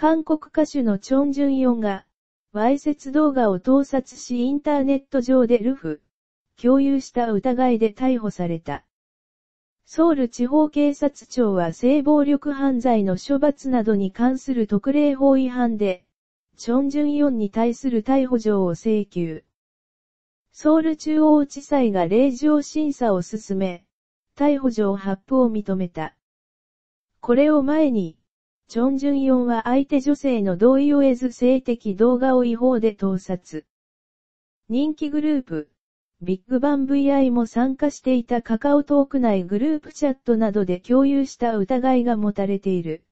韓国歌手のチョン・ジュンヨンが、わいせつ動画を盗撮しインターネット上でルフ、共有した疑いで逮捕された。ソウル地方警察庁は性暴力犯罪の処罰などに関する特例法違反で、チョン・ジュンヨンに対する逮捕状を請求。ソウル中央地裁が令状審査を進め、逮捕状発布を認めた。これを前に、チョンジュンヨンは相手女性の同意を得ず性的動画を違法で盗撮。人気グループ、ビッグバン VI も参加していたカカオトーク内グループチャットなどで共有した疑いが持たれている。